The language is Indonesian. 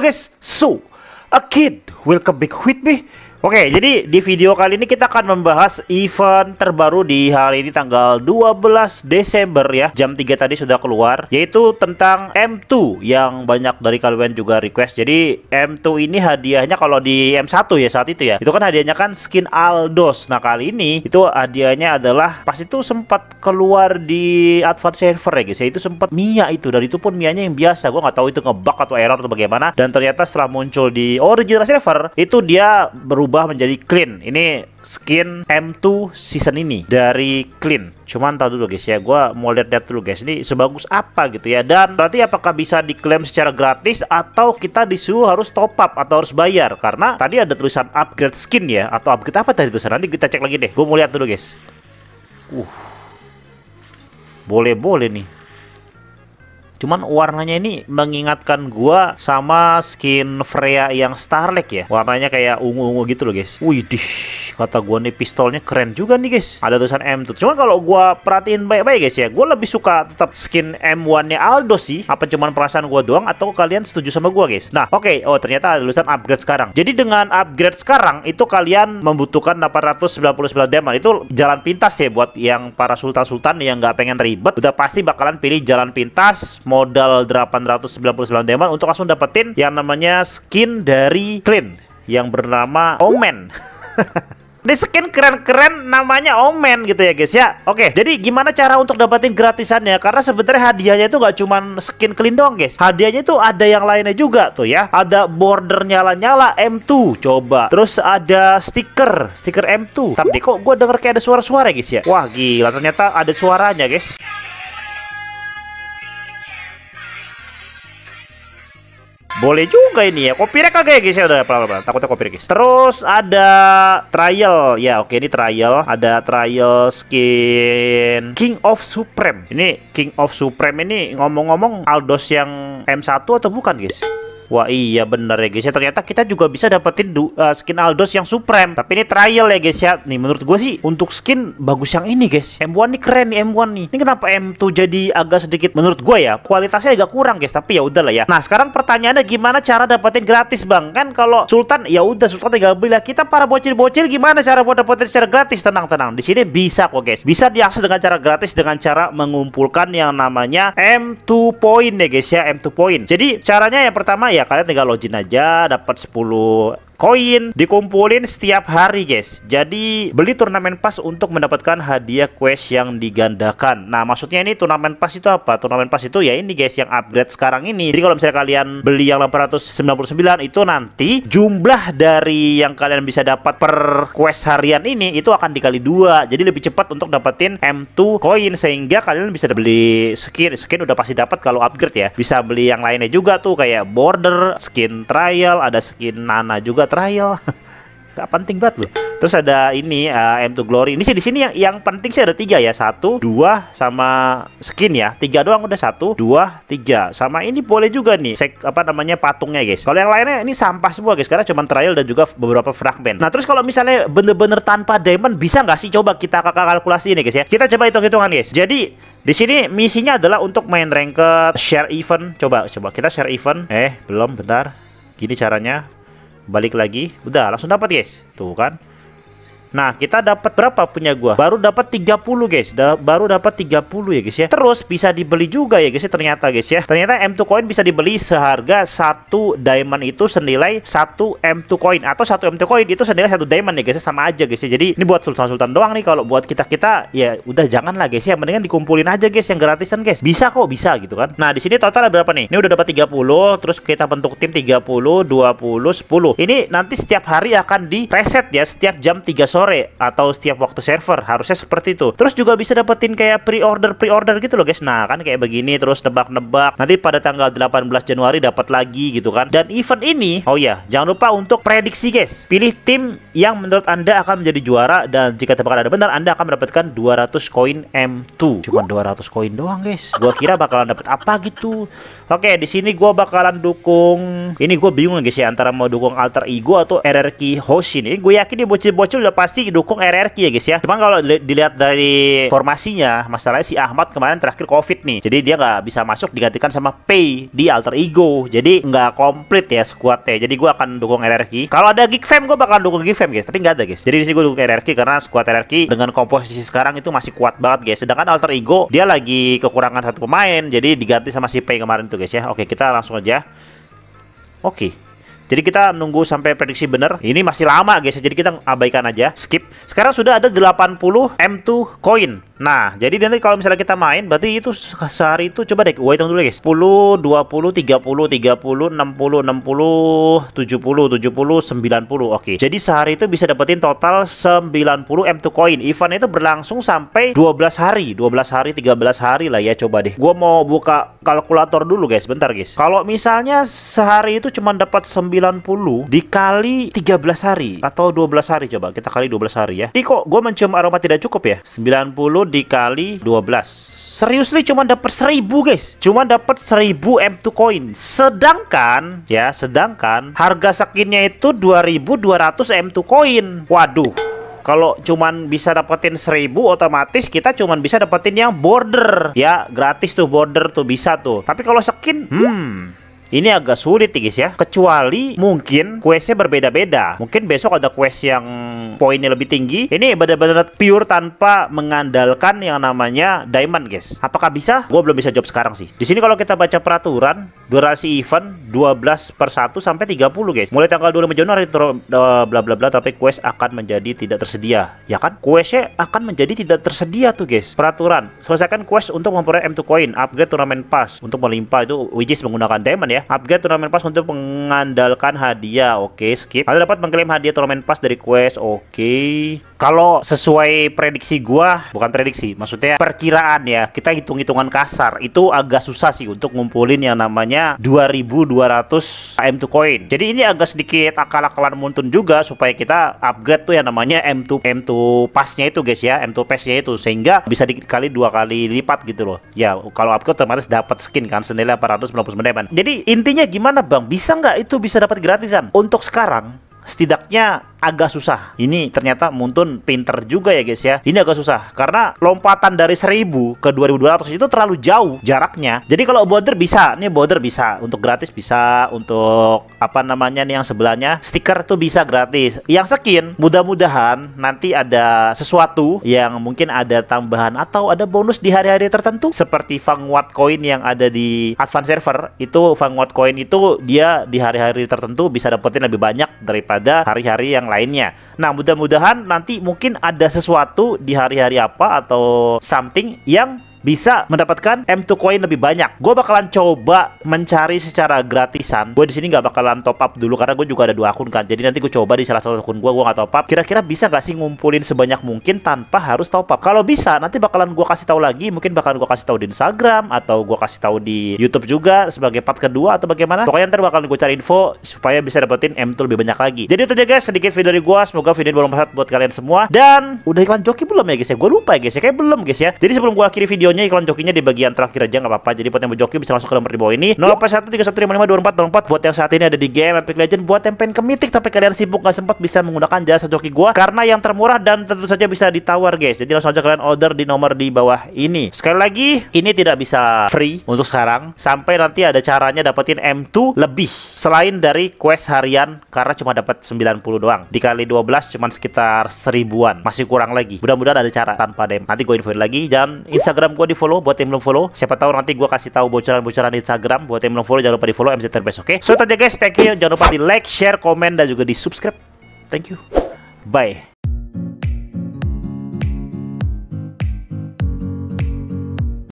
guys, so, a kid Will big with bih. Oke, jadi di video kali ini kita akan membahas event terbaru di hari ini tanggal 12 Desember ya. Jam 3 tadi sudah keluar yaitu tentang M2 yang banyak dari kalian juga request. Jadi M2 ini hadiahnya kalau di M1 ya saat itu ya. Itu kan hadiahnya kan skin Aldos. Nah, kali ini itu hadiahnya adalah pas itu sempat keluar di advance Server ya guys. Ya. itu sempat Mia itu dan itu pun Mia nya yang biasa. gue nggak tahu itu ngebug atau error atau bagaimana dan ternyata setelah muncul di original server itu dia berubah menjadi Clean. Ini skin M2 season ini dari Clean. Cuman tahu dulu guys ya, gua mau lihat-lihat dulu guys ini sebagus apa gitu ya. Dan berarti apakah bisa diklaim secara gratis atau kita disuruh harus top up atau harus bayar? Karena tadi ada tulisan upgrade skin ya atau upgrade apa tadi tulisan? Nanti kita cek lagi deh. Gue mau lihat dulu guys. Uh, boleh-boleh nih. Cuman warnanya ini mengingatkan gua sama skin Freya yang Starlight ya. Warnanya kayak ungu-ungu gitu loh guys. Widih kata gue nih pistolnya keren juga nih guys. Ada tulisan M tuh. Cuman kalau gue perhatiin baik-baik guys ya, gue lebih suka tetap skin M1-nya Aldo sih. Apa cuman perasaan gue doang atau kalian setuju sama gue guys? Nah, oke. Okay. Oh, ternyata ada tulisan upgrade sekarang. Jadi dengan upgrade sekarang itu kalian membutuhkan 899 diamond. Itu jalan pintas ya buat yang para sultan-sultan yang nggak pengen ribet. Udah pasti bakalan pilih jalan pintas modal 899 diamond untuk langsung dapetin yang namanya skin dari Clean yang bernama Omen. di skin keren-keren namanya Omen gitu ya guys ya. Oke, jadi gimana cara untuk dapetin gratisannya? Karena sebenarnya hadiahnya itu nggak cuma skin clean doang guys. Hadiahnya itu ada yang lainnya juga tuh ya. Ada border nyala-nyala M2 coba. Terus ada stiker, stiker M2. Tapi kok gue denger kayak ada suara-suara guys ya. Wah gila ternyata ada suaranya guys. Boleh juga ini ya. rek kagak ya guys ya udah pelan-pelan. Takutnya kopi guys. Terus ada trial. Ya oke ini trial. Ada trial skin King of Supreme. Ini King of Supreme ini ngomong-ngomong Aldos yang M1 atau bukan guys? Wah iya bener ya guys ya Ternyata kita juga bisa dapetin uh, skin Aldos yang Supreme Tapi ini trial ya guys ya Nih menurut gue sih untuk skin bagus yang ini guys M1 nih keren nih M1 nih Ini kenapa M2 jadi agak sedikit menurut gue ya Kualitasnya agak kurang guys Tapi ya udahlah ya Nah sekarang pertanyaannya gimana cara dapetin gratis bang Kan kalau Sultan ya udah Sultan tinggal beli lah Kita para bocil-bocil gimana cara buat dapetin secara gratis Tenang-tenang di sini bisa kok guys Bisa diakses dengan cara gratis dengan cara mengumpulkan yang namanya M2 point ya guys ya M2 point Jadi caranya yang pertama ya ya kalian tinggal login aja dapat 10 koin dikumpulin setiap hari guys jadi beli turnamen pas untuk mendapatkan hadiah quest yang digandakan nah maksudnya ini turnamen pas itu apa turnamen pas itu ya ini guys yang upgrade sekarang ini jadi kalau misalnya kalian beli yang 899 itu nanti jumlah dari yang kalian bisa dapat per quest harian ini itu akan dikali dua jadi lebih cepat untuk dapetin M2 koin sehingga kalian bisa beli skin skin udah pasti dapat kalau upgrade ya bisa beli yang lainnya juga tuh kayak border skin trial ada skin nana juga udah trial Gak penting banget loh. Terus ada ini uh, M2 Glory. Ini sih di sini yang yang penting sih ada tiga ya. Satu, dua, sama skin ya. Tiga doang udah satu, dua, tiga. Sama ini boleh juga nih. Sek apa namanya patungnya guys. Kalau yang lainnya ini sampah semua guys. Karena cuma trial dan juga beberapa fragment. Nah terus kalau misalnya bener-bener tanpa diamond bisa nggak sih? Coba kita kakak kalkulasi ini guys ya. Kita coba hitung-hitungan guys. Jadi di sini misinya adalah untuk main ranked, share event. Coba coba kita share event. Eh belum bentar. Gini caranya balik lagi udah langsung dapat guys tuh kan Nah, kita dapat berapa punya gua? Baru dapat 30 guys. Da baru dapat 30 ya guys ya. Terus bisa dibeli juga ya guys ya ternyata guys ya. Ternyata M2 coin bisa dibeli seharga satu diamond itu senilai satu M2 coin atau satu M2 coin itu senilai satu diamond ya guys ya sama aja guys ya. Jadi ini buat sultan-sultan doang nih kalau buat kita-kita ya udah janganlah guys ya. Mendingan dikumpulin aja guys yang gratisan guys. Bisa kok, bisa gitu kan. Nah, di sini total berapa nih? Ini udah dapat 30, terus kita bentuk tim 30, 20, 10. Ini nanti setiap hari akan di reset ya, setiap jam 3 sore sore atau setiap waktu server harusnya seperti itu terus juga bisa dapetin kayak pre-order pre-order gitu loh guys nah kan kayak begini terus nebak-nebak nanti pada tanggal 18 Januari dapat lagi gitu kan dan event ini oh ya jangan lupa untuk prediksi guys pilih tim yang menurut anda akan menjadi juara dan jika tebakan ada benar anda akan mendapatkan 200 koin M2 cuma 200 koin doang guys gua kira bakalan dapat apa gitu oke di sini gua bakalan dukung ini gue bingung guys ya antara mau dukung alter ego atau RRQ host ini gue yakin di bocil-bocil udah pasti pasti dukung RRQ ya guys ya. Cuman kalau dilihat dari formasinya, masalahnya si Ahmad kemarin terakhir COVID nih. Jadi dia nggak bisa masuk digantikan sama Pay di alter ego. Jadi nggak komplit ya T. Jadi gue akan dukung RRQ. Kalau ada Geek Fam gue bakal dukung Geek Fam guys. Tapi nggak ada guys. Jadi di sini gue dukung RRQ karena squad RRQ dengan komposisi sekarang itu masih kuat banget guys. Sedangkan alter ego dia lagi kekurangan satu pemain. Jadi diganti sama si Pay kemarin tuh guys ya. Oke kita langsung aja. Oke. Okay. Jadi kita nunggu sampai prediksi benar. Ini masih lama guys, jadi kita abaikan aja, skip. Sekarang sudah ada 80 M2 coin. Nah, jadi nanti kalau misalnya kita main, berarti itu sehari itu coba deh gue hitung dulu guys. 10, 20, 30, 30, 60, 60, 70, 70, 90. Oke. Okay. Jadi sehari itu bisa dapetin total 90 M2 coin. Event itu berlangsung sampai 12 hari, 12 hari, 13 hari lah ya coba deh. Gue mau buka kalkulator dulu guys, bentar guys. Kalau misalnya sehari itu cuma dapat 90 dikali 13 hari atau 12 hari coba kita kali 12 hari ya. Tapi kok gue mencium aroma tidak cukup ya? 90 dikali 12 Seriously cuma dapat 1000 guys Cuma dapat 1000 M2 coin Sedangkan Ya sedangkan Harga skinnya itu 2200 M2 coin Waduh kalau cuman bisa dapetin 1000 otomatis kita cuman bisa dapetin yang border ya gratis tuh border tuh bisa tuh tapi kalau skin hmm ini agak sulit ya guys ya Kecuali mungkin questnya berbeda-beda Mungkin besok ada quest yang poinnya lebih tinggi Ini benar-benar pure tanpa mengandalkan yang namanya diamond guys Apakah bisa? Gue belum bisa jawab sekarang sih Di sini kalau kita baca peraturan Durasi event 12 per 1 sampai 30 guys Mulai tanggal 25 Januari eh, bla bla bla Tapi quest akan menjadi tidak tersedia Ya kan? Questnya akan menjadi tidak tersedia tuh guys Peraturan Selesaikan quest untuk memperoleh M2 coin Upgrade turnamen pass Untuk melimpah itu Which menggunakan diamond ya ya. Upgrade turnamen pas untuk mengandalkan hadiah. Oke, okay, skip. Anda dapat mengklaim hadiah turnamen pas dari quest. Oke. Okay. Kalau sesuai prediksi gua, bukan prediksi, maksudnya perkiraan ya, kita hitung-hitungan kasar itu agak susah sih untuk ngumpulin yang namanya 2200 M2 coin. Jadi ini agak sedikit akal-akalan muntun juga supaya kita upgrade tuh yang namanya M2 M2 pasnya itu guys ya, M2 pasnya itu sehingga bisa dikali dua kali lipat gitu loh. Ya, kalau upgrade otomatis dapat skin kan senilai 499 diamond. Kan. Jadi intinya gimana Bang? Bisa nggak itu bisa dapat gratisan? Untuk sekarang setidaknya agak susah. Ini ternyata Muntun pinter juga ya guys ya. Ini agak susah karena lompatan dari 1000 ke 2200 itu terlalu jauh jaraknya. Jadi kalau border bisa, ini border bisa untuk gratis bisa, untuk apa namanya nih yang sebelahnya stiker tuh bisa gratis. Yang skin mudah-mudahan nanti ada sesuatu yang mungkin ada tambahan atau ada bonus di hari-hari tertentu seperti Vanguard Coin yang ada di Advance Server itu Vanguard Coin itu dia di hari-hari tertentu bisa dapetin lebih banyak daripada hari-hari yang lain lainnya. Nah, mudah-mudahan nanti mungkin ada sesuatu di hari-hari apa atau something yang bisa mendapatkan M2 coin lebih banyak. Gue bakalan coba mencari secara gratisan. Gue di sini nggak bakalan top up dulu karena gue juga ada dua akun kan. Jadi nanti gue coba di salah satu akun gue, gue nggak top up. Kira-kira bisa nggak sih ngumpulin sebanyak mungkin tanpa harus top up? Kalau bisa, nanti bakalan gue kasih tahu lagi. Mungkin bakalan gue kasih tahu di Instagram atau gue kasih tahu di YouTube juga sebagai part kedua atau bagaimana. Pokoknya ntar bakalan gue cari info supaya bisa dapetin M2 lebih banyak lagi. Jadi itu aja guys, sedikit video dari gue. Semoga video ini bermanfaat buat kalian semua. Dan udah iklan joki belum ya guys ya? Gue lupa ya guys ya, kayak belum guys ya. Jadi sebelum gue akhiri videonya Contohnya iklan jokinya di bagian terakhir aja nggak apa-apa. Jadi buat yang berjoki bisa langsung ke nomor di bawah ini. 0813152424 buat yang saat ini ada di game Epic Legend buat yang pengen ke tapi kalian sibuk nggak sempat bisa menggunakan jasa joki gua karena yang termurah dan tentu saja bisa ditawar guys. Jadi langsung aja kalian order di nomor di bawah ini. Sekali lagi ini tidak bisa free untuk sekarang sampai nanti ada caranya dapetin M2 lebih selain dari quest harian karena cuma dapat 90 doang. Dikali 12 cuma sekitar seribuan, masih kurang lagi. Mudah-mudahan ada cara tanpa dem. Nanti gue infoin lagi dan Instagram gue di follow buat yang belum follow siapa tahu nanti gue kasih tahu bocoran-bocoran di Instagram buat yang belum follow jangan lupa di follow mz Terbest oke okay? so itu aja guys thank you jangan lupa di like share komen dan juga di subscribe thank you bye